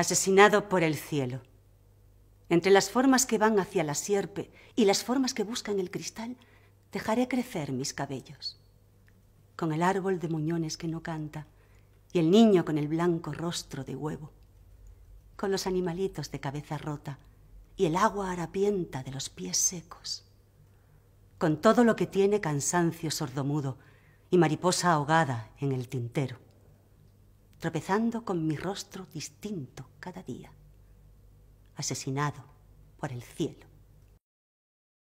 asesinado por el cielo. Entre las formas que van hacia la sierpe y las formas que buscan el cristal, dejaré crecer mis cabellos. Con el árbol de muñones que no canta y el niño con el blanco rostro de huevo. Con los animalitos de cabeza rota y el agua harapienta de los pies secos. Con todo lo que tiene cansancio sordomudo y mariposa ahogada en el tintero tropezando con mi rostro distinto cada día, asesinado por el cielo.